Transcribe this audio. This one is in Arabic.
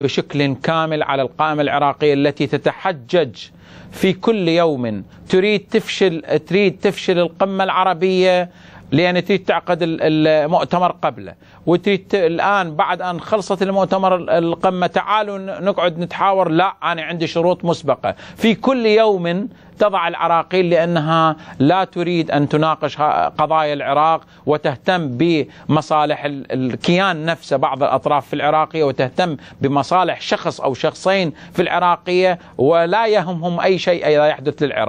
بشكل كامل على القائمة العراقية التي تتحجج في كل يوم تريد تفشل تريد تفشل القمة العربية لان تريد تعقد المؤتمر قبله وتريد الان بعد ان خلصت المؤتمر القمه تعالوا نقعد نتحاور لا انا عندي شروط مسبقه في كل يوم تضع العراقيل لانها لا تريد ان تناقش قضايا العراق وتهتم بمصالح الكيان نفسه بعض الاطراف في العراقيه وتهتم بمصالح شخص او شخصين في العراقيه ولا يهمهم اي شيء اذا يحدث للعراق